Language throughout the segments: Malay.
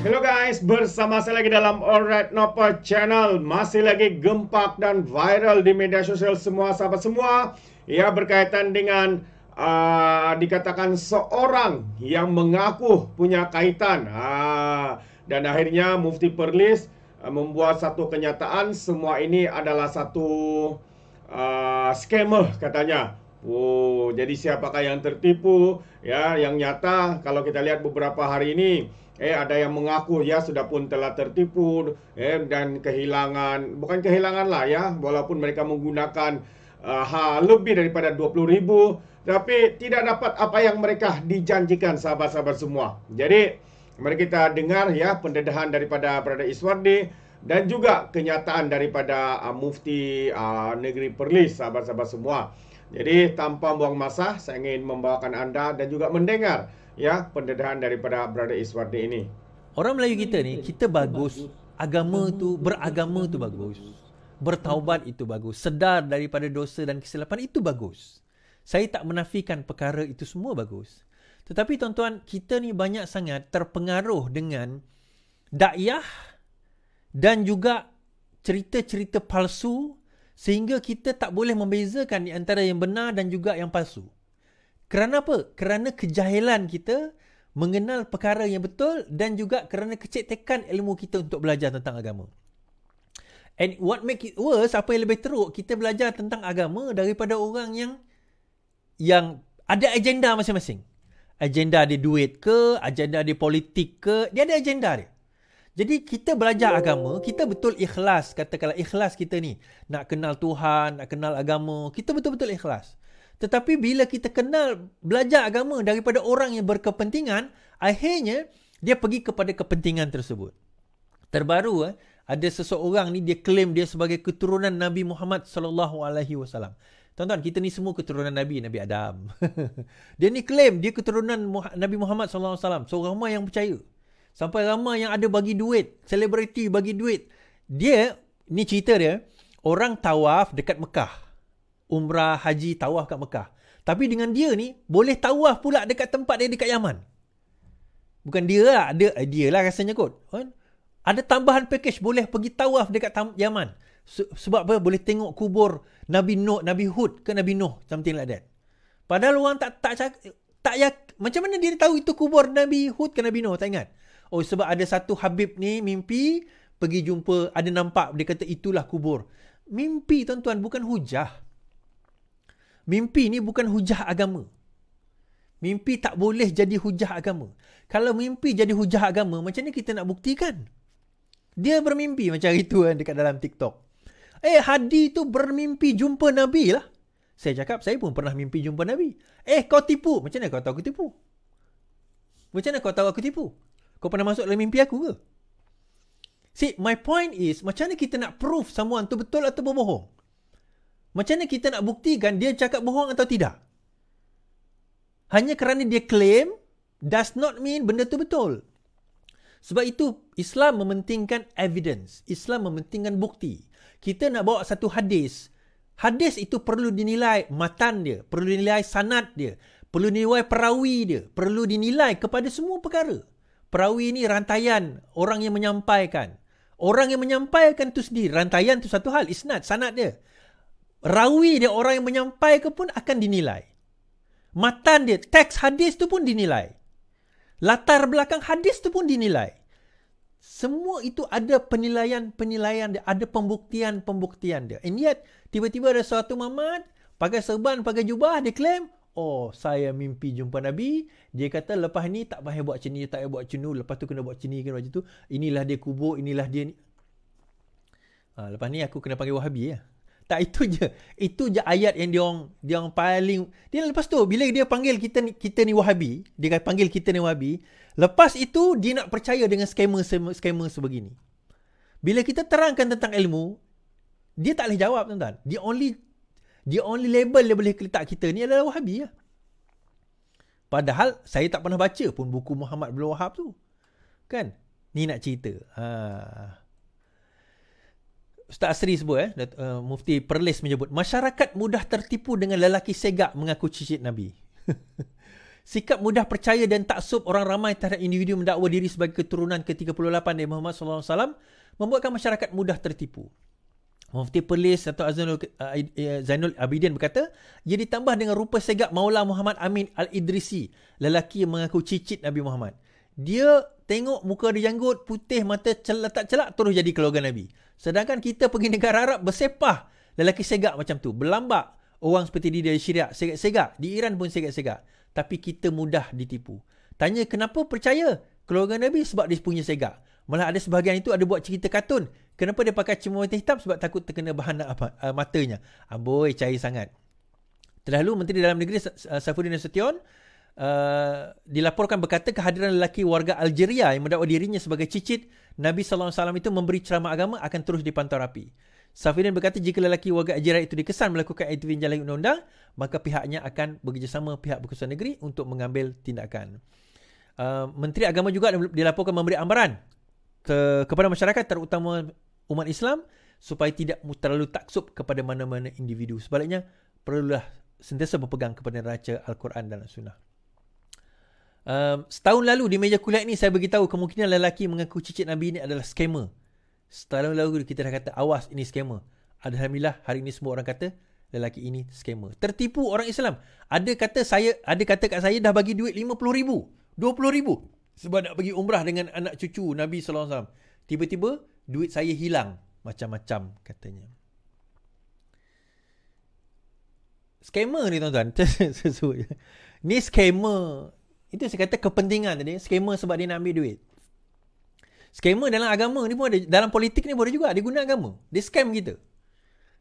Hello guys, bersama saya lagi dalam All No Nopo channel Masih lagi gempak dan viral di media sosial semua sahabat semua Ya berkaitan dengan uh, dikatakan seorang yang mengaku punya kaitan uh, Dan akhirnya Mufti Perlis uh, membuat satu kenyataan Semua ini adalah satu uh, scammer katanya Oh, jadi siapakah yang tertipu? Ya, yang nyata kalau kita lihat beberapa hari ini, eh ada yang mengaku ya sudah pun telah tertipu, eh dan kehilangan, bukan kehilangan lah ya, walaupun mereka menggunakan uh, ha, lebih daripada dua puluh ribu, tapi tidak dapat apa yang mereka dijanjikan sahabat-sahabat semua. Jadi, mari kita dengar ya pendedahan daripada Brada Iswardi dan juga kenyataan daripada uh, mufti uh, negeri Perlis sahabat-sahabat semua. Jadi ya. tanpa buang masa, saya ingin membawakan anda dan juga mendengar ya pendedahan daripada Brother Iswardi ini. Orang Melayu kita ni, kita bagus. Agama tu, beragama tu bagus. Bertaubat itu bagus. Sedar daripada dosa dan kesilapan itu bagus. Saya tak menafikan perkara itu semua bagus. Tetapi tuan-tuan, kita ni banyak sangat terpengaruh dengan dakyah dan juga cerita-cerita palsu sehingga kita tak boleh membezakan di antara yang benar dan juga yang palsu. Kerana apa? Kerana kejahilan kita mengenal perkara yang betul dan juga kerana kecetekan ilmu kita untuk belajar tentang agama. And what make it worse, apa yang lebih teruk, kita belajar tentang agama daripada orang yang yang ada agenda masing-masing. Agenda dia duit ke, agenda dia politik ke, dia ada agenda dia. Jadi kita belajar agama, kita betul ikhlas. Katakanlah ikhlas kita ni nak kenal Tuhan, nak kenal agama. Kita betul-betul ikhlas. Tetapi bila kita kenal belajar agama daripada orang yang berkepentingan, akhirnya dia pergi kepada kepentingan tersebut. Terbaru eh, ada seseorang ni dia claim dia sebagai keturunan Nabi Muhammad sallallahu alaihi wasallam. Tuan-tuan, kita ni semua keturunan Nabi, Nabi Adam. dia ni claim dia keturunan Nabi Muhammad sallallahu alaihi wasallam. So ramai yang percaya. Sampai ramai yang ada bagi duit. Selebriti bagi duit. Dia, ni cerita dia. Orang tawaf dekat Mekah. Umrah, haji, tawaf kat Mekah. Tapi dengan dia ni, boleh tawaf pula dekat tempat dia dekat Yaman. Bukan dia lah. Dia, eh, dia lah rasanya kot. Kan? Ada tambahan package boleh pergi tawaf dekat tam- Yaman. Sebab apa? Boleh tengok kubur Nabi Nuh, Nabi Hud ke Nabi Nuh. Something like that. Padahal orang tak tak tak, tak ya, macam mana dia tahu itu kubur Nabi Hud ke Nabi Nuh? Tak ingat. Oh sebab ada satu Habib ni mimpi pergi jumpa ada nampak dia kata itulah kubur. Mimpi tuan-tuan bukan hujah. Mimpi ni bukan hujah agama. Mimpi tak boleh jadi hujah agama. Kalau mimpi jadi hujah agama, macam ni kita nak buktikan? Dia bermimpi macam itu kan dekat dalam TikTok. Eh, Hadi tu bermimpi jumpa Nabi lah. Saya cakap, saya pun pernah mimpi jumpa Nabi. Eh, kau tipu. Macam mana kau tahu aku tipu? Macam mana kau tahu aku tipu? Kau pernah masuk dalam mimpi aku ke? See, my point is, macam mana kita nak prove someone tu betul atau berbohong? Macam mana kita nak buktikan dia cakap bohong atau tidak? Hanya kerana dia claim, does not mean benda tu betul. Sebab itu, Islam mementingkan evidence. Islam mementingkan bukti. Kita nak bawa satu hadis. Hadis itu perlu dinilai matan dia. Perlu dinilai sanat dia. Perlu dinilai perawi dia. Perlu dinilai kepada semua perkara perawi ni rantaian orang yang menyampaikan. Orang yang menyampaikan tu sendiri, rantaian tu satu hal, isnad, sanad dia. Rawi dia orang yang menyampaikan pun akan dinilai. Matan dia, teks hadis tu pun dinilai. Latar belakang hadis tu pun dinilai. Semua itu ada penilaian-penilaian dia, ada pembuktian-pembuktian dia. And yet, tiba-tiba ada suatu mamat, pakai serban, pakai jubah, dia claim, oh saya mimpi jumpa Nabi dia kata lepas ni tak payah buat cini tak payah buat cini lepas tu kena buat cini kan macam tu inilah dia kubur inilah dia ni ha, lepas ni aku kena panggil Wahabi ya. tak itu je itu je ayat yang dia orang dia orang paling dia lepas tu bila dia panggil kita ni kita ni Wahabi dia kata panggil kita ni Wahabi lepas itu dia nak percaya dengan skema skema sebegini bila kita terangkan tentang ilmu dia tak boleh jawab tuan-tuan. The only The only label yang boleh letak kita ni adalah Wahabi lah. Padahal saya tak pernah baca pun buku Muhammad bin Wahab tu. Kan? Ni nak cerita. Ha. Ustaz Asri sebut eh. Dat- uh, Mufti Perlis menyebut. Masyarakat mudah tertipu dengan lelaki segak mengaku cicit Nabi. Sikap mudah percaya dan tak sub orang ramai terhadap individu mendakwa diri sebagai keturunan ke-38 dari Muhammad SAW membuatkan masyarakat mudah tertipu. Mufti Perlis atau Zainul, uh, uh, Zainul Abidin berkata, ia ditambah dengan rupa segak Maulah Muhammad Amin Al-Idrisi, lelaki yang mengaku cicit Nabi Muhammad. Dia tengok muka dia janggut, putih mata celak-celak terus jadi keluarga Nabi. Sedangkan kita pergi negara Arab bersepah lelaki segak macam tu. Berlambak orang seperti dia dari Syria, segak-segak. Di Iran pun segak-segak. Tapi kita mudah ditipu. Tanya kenapa percaya keluarga Nabi sebab dia punya segak. Malah ada sebahagian itu ada buat cerita kartun. Kenapa dia pakai cermin hitam? Sebab takut terkena bahan apa, uh, matanya. Amboi, cair sangat. Terlalu Menteri Dalam Negeri Safudin Nasution uh, dilaporkan berkata kehadiran lelaki warga Algeria yang mendakwa dirinya sebagai cicit Nabi Sallallahu Alaihi Wasallam itu memberi ceramah agama akan terus dipantau rapi. Safudin berkata jika lelaki warga Algeria itu dikesan melakukan aktiviti jalan undang-undang, maka pihaknya akan bekerjasama pihak berkesan negeri untuk mengambil tindakan. Uh, Menteri Agama juga dilaporkan memberi amaran ter, kepada masyarakat terutama umat Islam supaya tidak terlalu taksub kepada mana-mana individu. Sebaliknya, perlulah sentiasa berpegang kepada raja Al-Quran dan Sunnah. Um, setahun lalu di meja kuliah ni saya beritahu kemungkinan lelaki mengaku cicit Nabi ini adalah skamer. Setahun lalu kita dah kata awas ini skamer. Alhamdulillah hari ini semua orang kata lelaki ini skamer. Tertipu orang Islam. Ada kata saya ada kata kat saya dah bagi duit RM50,000. RM20,000 sebab nak pergi umrah dengan anak cucu Nabi SAW. Tiba-tiba duit saya hilang. Macam-macam katanya. Scammer ni tuan-tuan. ni scammer. Itu saya kata kepentingan tadi. Scammer sebab dia nak ambil duit. Scammer dalam agama ni pun ada. Dalam politik ni pun ada juga. Dia guna agama. Dia scam kita.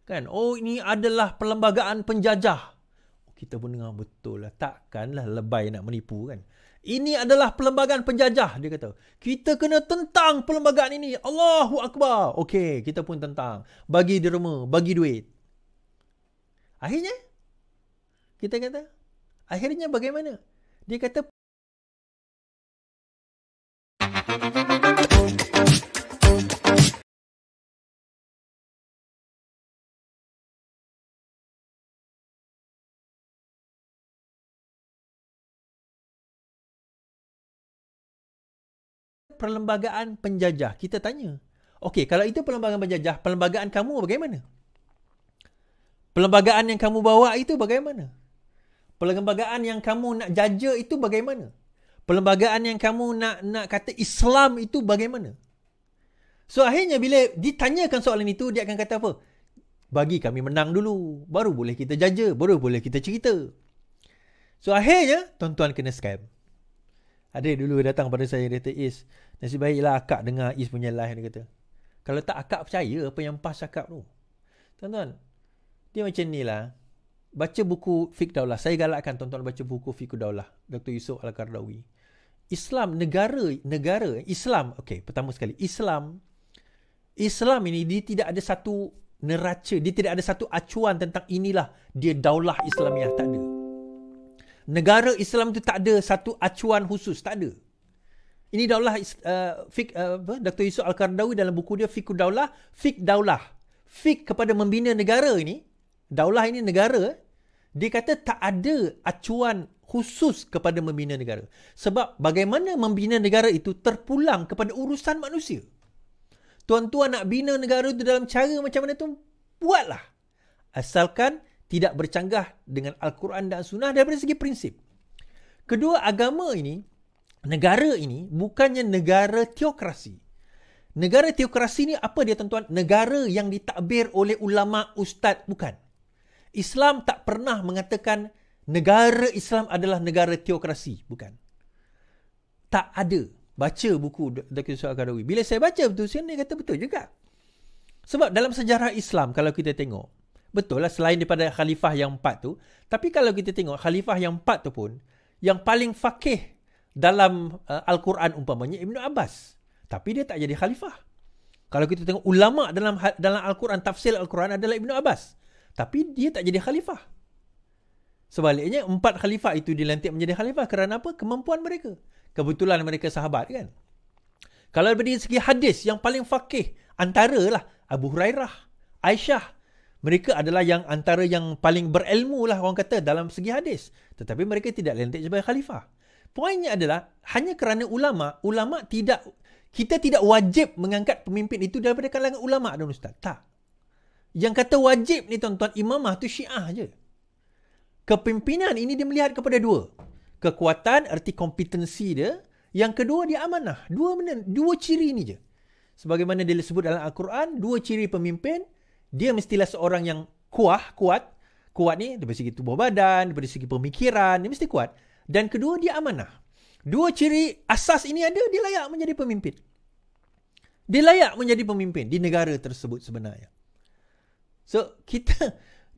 Kan? Oh ini adalah perlembagaan penjajah. Oh, kita pun dengar betul lah. Takkanlah lebay nak menipu kan. Ini adalah perlembagaan penjajah, dia kata. Kita kena tentang perlembagaan ini. Allahu Akbar. Okey, kita pun tentang. Bagi derma, bagi duit. Akhirnya, kita kata, akhirnya bagaimana? Dia kata, perlembagaan penjajah. Kita tanya. Okey, kalau itu perlembagaan penjajah, perlembagaan kamu bagaimana? Perlembagaan yang kamu bawa itu bagaimana? Perlembagaan yang kamu nak jaja itu bagaimana? Perlembagaan yang kamu nak nak kata Islam itu bagaimana? So akhirnya bila ditanyakan soalan itu, dia akan kata apa? Bagi kami menang dulu. Baru boleh kita jaja. Baru boleh kita cerita. So akhirnya, tuan-tuan kena scam. Ada dulu datang pada saya Dia kata Is Nasib baiklah akak dengar Is punya live Dia kata Kalau tak akak percaya Apa yang pas cakap tu Tuan-tuan Dia macam ni lah Baca buku Fiqh Daulah Saya galakkan tuan-tuan baca buku Fiqh Daulah Dr. Yusuf Al-Qardawi Islam negara Negara Islam Okay pertama sekali Islam Islam ini Dia tidak ada satu neraca Dia tidak ada satu acuan tentang inilah Dia daulah Islamiah Tak ada negara Islam itu tak ada satu acuan khusus, tak ada. Ini daulah uh, fik uh, Dr. Yusuf Al-Qardawi dalam buku dia Fiqh Daulah, Fiqh Daulah. Fiqh kepada membina negara ini, daulah ini negara, dia kata tak ada acuan khusus kepada membina negara. Sebab bagaimana membina negara itu terpulang kepada urusan manusia. Tuan-tuan nak bina negara itu dalam cara macam mana tu buatlah. Asalkan tidak bercanggah dengan Al-Quran dan Sunnah daripada segi prinsip. Kedua, agama ini, negara ini bukannya negara teokrasi. Negara teokrasi ni apa dia tuan-tuan? Negara yang ditakbir oleh ulama ustaz bukan. Islam tak pernah mengatakan negara Islam adalah negara teokrasi, bukan. Tak ada. Baca buku Dr. Suhaib Qadawi. Bila saya baca betul sini dia kata betul juga. Sebab dalam sejarah Islam kalau kita tengok betul lah selain daripada khalifah yang empat tu. Tapi kalau kita tengok khalifah yang empat tu pun, yang paling fakih dalam uh, Al-Quran umpamanya Ibn Abbas. Tapi dia tak jadi khalifah. Kalau kita tengok ulama dalam ha-, dalam Al-Quran, tafsir Al-Quran adalah Ibn Abbas. Tapi dia tak jadi khalifah. Sebaliknya, empat khalifah itu dilantik menjadi khalifah kerana apa? Kemampuan mereka. Kebetulan mereka sahabat kan? Kalau dari segi hadis yang paling fakih antara lah Abu Hurairah, Aisyah, mereka adalah yang antara yang paling berilmu lah orang kata dalam segi hadis. Tetapi mereka tidak lentik sebagai khalifah. Poinnya adalah hanya kerana ulama, ulama tidak kita tidak wajib mengangkat pemimpin itu daripada kalangan ulama dan ustaz. Tak. Yang kata wajib ni tuan-tuan imamah tu syiah je. Kepimpinan ini dia melihat kepada dua. Kekuatan erti kompetensi dia. Yang kedua dia amanah. Dua benda, dua ciri ni je. Sebagaimana dia sebut dalam Al-Quran, dua ciri pemimpin dia mestilah seorang yang kuah, kuat. Kuat ni dari segi tubuh badan, dari segi pemikiran, dia mesti kuat. Dan kedua, dia amanah. Dua ciri asas ini ada, dia layak menjadi pemimpin. Dia layak menjadi pemimpin di negara tersebut sebenarnya. So, kita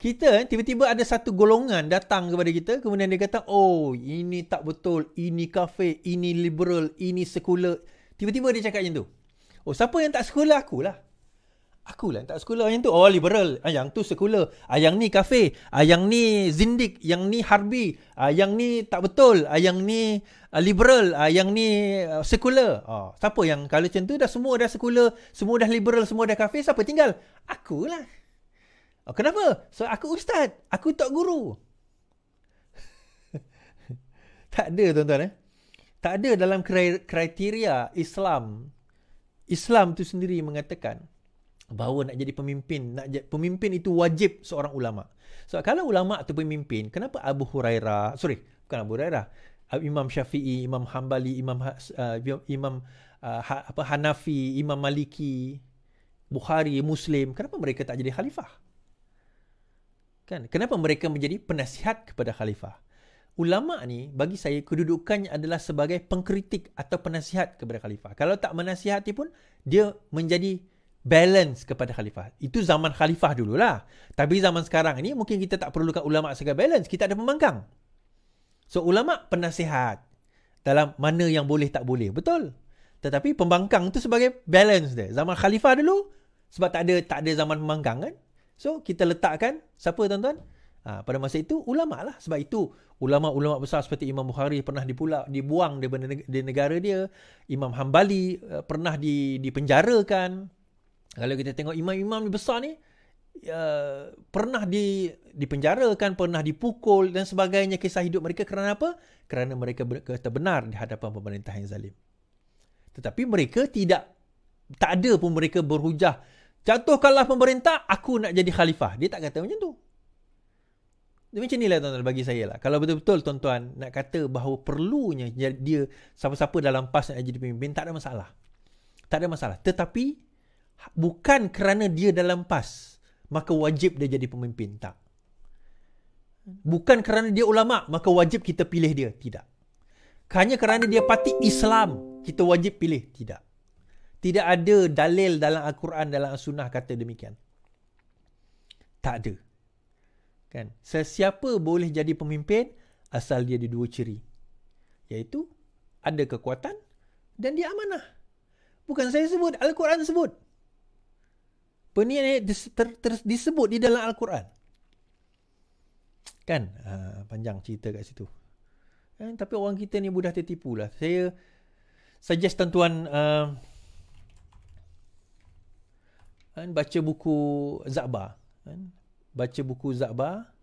kita eh, tiba-tiba ada satu golongan datang kepada kita kemudian dia kata oh ini tak betul ini kafe ini liberal ini sekular tiba-tiba dia cakap macam tu oh siapa yang tak sekular aku lah Aku lah yang tak sekolah yang tu. Oh liberal. Ah, yang tu sekolah. Ah, yang ni kafe. Ah, yang ni zindik. Yang ni harbi. Ah, yang ni tak betul. Ah, yang ni uh, liberal. Ah, yang ni uh, sekolah. Oh, siapa yang kalau macam tu dah semua dah sekolah. Semua dah liberal. Semua dah kafe. Siapa tinggal? Akulah. Oh, kenapa? So aku ustaz. Aku tak guru. tak ada tuan-tuan eh. Tak ada dalam kriteria Islam. Islam tu sendiri mengatakan bahawa nak jadi pemimpin nak jadi pemimpin itu wajib seorang ulama. So kalau ulama tu pemimpin, kenapa Abu Hurairah, sorry, bukan Abu Hurairah, Imam Syafi'i, Imam Hambali, Imam ha-, uh, Imam uh, ha-, apa Hanafi, Imam Maliki, Bukhari, Muslim, kenapa mereka tak jadi khalifah? Kan? Kenapa mereka menjadi penasihat kepada khalifah? Ulama ni bagi saya kedudukannya adalah sebagai pengkritik atau penasihat kepada khalifah. Kalau tak menasihati pun dia menjadi balance kepada khalifah. Itu zaman khalifah dululah. Tapi zaman sekarang ini mungkin kita tak perlukan ulama sebagai balance. Kita ada pembangkang. So ulama penasihat dalam mana yang boleh tak boleh. Betul. Tetapi pembangkang tu sebagai balance dia. Zaman khalifah dulu sebab tak ada tak ada zaman pembangkang kan. So kita letakkan siapa tuan-tuan? Ha, pada masa itu ulama lah. Sebab itu ulama-ulama besar seperti Imam Bukhari pernah dipula, dibuang di negara dia. Imam Hambali eh, pernah di, dipenjarakan. Kalau kita tengok imam-imam ni besar ni, Uh, pernah di dipenjarakan pernah dipukul dan sebagainya kisah hidup mereka kerana apa? Kerana mereka kata benar di hadapan pemerintah yang zalim. Tetapi mereka tidak tak ada pun mereka berhujah. Jatuhkanlah pemerintah, aku nak jadi khalifah. Dia tak kata macam tu. Dan macam inilah tuan-tuan bagi saya lah. Kalau betul-betul tuan-tuan nak kata bahawa perlunya dia siapa-siapa dalam PAS nak jadi pemimpin, tak ada masalah. Tak ada masalah. Tetapi Ha, bukan kerana dia dalam PAS maka wajib dia jadi pemimpin tak bukan kerana dia ulama maka wajib kita pilih dia tidak hanya kerana dia parti Islam kita wajib pilih tidak tidak ada dalil dalam al-Quran dalam as-sunnah kata demikian tak ada kan sesiapa boleh jadi pemimpin asal dia ada dua ciri iaitu ada kekuatan dan dia amanah bukan saya sebut al-Quran sebut apa ni ter, ter, ter, disebut di dalam al-Quran. Kan? Ha, panjang cerita kat situ. Kan? tapi orang kita ni mudah tertipu lah. Saya suggest tuan-tuan uh, baca buku Zakba, kan? Baca buku Zakba,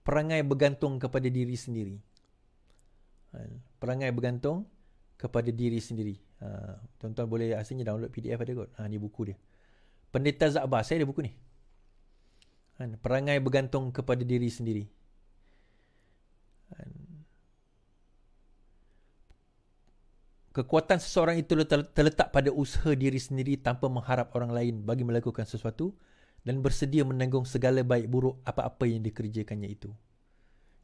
perangai bergantung kepada diri sendiri. Kan? Perangai bergantung kepada diri sendiri. Ha, tuan-tuan boleh asalnya download PDF ada kot. Ha, ni buku dia. Pendeta Zabah, saya ada buku ni. Kan, perangai bergantung kepada diri sendiri. Kan. Kekuatan seseorang itu terletak pada usaha diri sendiri tanpa mengharap orang lain bagi melakukan sesuatu dan bersedia menanggung segala baik buruk apa-apa yang dikerjakannya itu.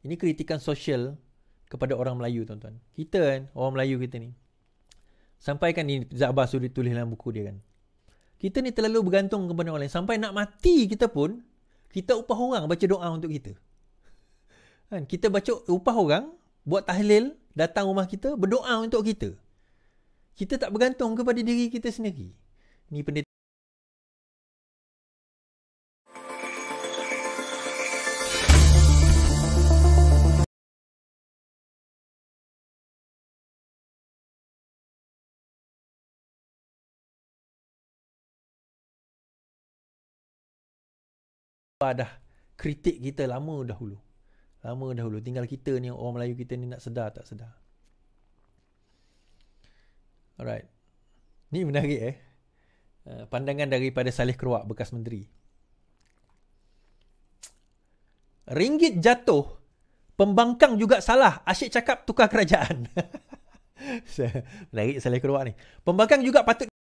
Ini kritikan sosial kepada orang Melayu tuan-tuan. Kita kan, orang Melayu kita ni. Sampaikan ini, Zabah sudah tulis dalam buku dia kan kita ni terlalu bergantung kepada orang lain sampai nak mati kita pun kita upah orang baca doa untuk kita kan kita baca upah orang buat tahlil datang rumah kita berdoa untuk kita kita tak bergantung kepada diri kita sendiri Ini pendeta luar dah kritik kita lama dahulu. Lama dahulu. Tinggal kita ni, orang Melayu kita ni nak sedar tak sedar. Alright. Ni menarik eh. eh pandangan daripada Salih Keruak, bekas menteri. Ringgit jatuh, pembangkang juga salah. Asyik cakap tukar kerajaan. menarik Salih Keruak ni. Pembangkang juga patut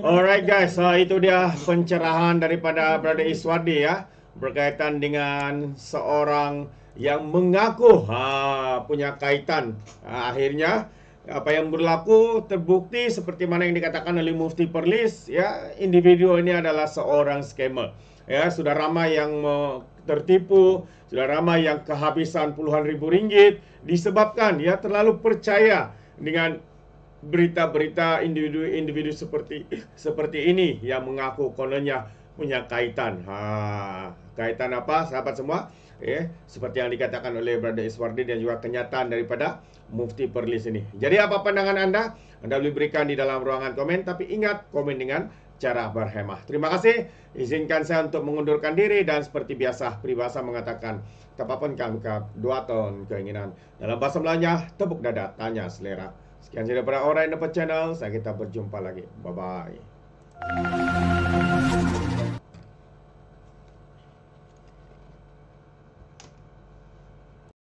Alright guys, uh, itu dia pencerahan daripada Brother Iswadi ya berkaitan dengan seorang yang mengaku uh, punya kaitan. Uh, akhirnya apa yang berlaku terbukti seperti mana yang dikatakan oleh Mufti Perlis ya individu ini adalah seorang skema. Ya sudah ramai yang tertipu, sudah ramai yang kehabisan puluhan ribu ringgit disebabkan ya terlalu percaya dengan berita-berita individu-individu seperti seperti ini yang mengaku kononnya punya kaitan. Ha, kaitan apa sahabat semua? Eh, seperti yang dikatakan oleh Brother Iswardi dan juga kenyataan daripada Mufti Perlis ini. Jadi apa pandangan Anda? Anda boleh berikan di dalam ruangan komen tapi ingat komen dengan cara berhemah. Terima kasih. Izinkan saya untuk mengundurkan diri dan seperti biasa peribahasa mengatakan apapun kamu dua ton keinginan. Dalam bahasa Melayu, tepuk dada, tanya selera. Sekian daripada orang yang dapat channel. Saya kita berjumpa lagi. Bye-bye.